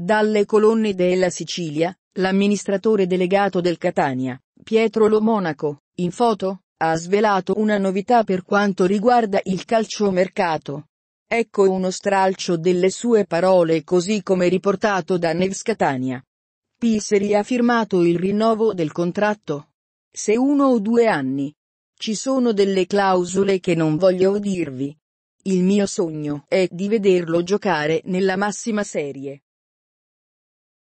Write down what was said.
Dalle colonne della Sicilia, l'amministratore delegato del Catania, Pietro Lo Monaco, in foto, ha svelato una novità per quanto riguarda il calciomercato. Ecco uno stralcio delle sue parole così come riportato da Neves Catania. Piseri ha firmato il rinnovo del contratto. Se uno o due anni. Ci sono delle clausole che non voglio dirvi. Il mio sogno è di vederlo giocare nella massima serie.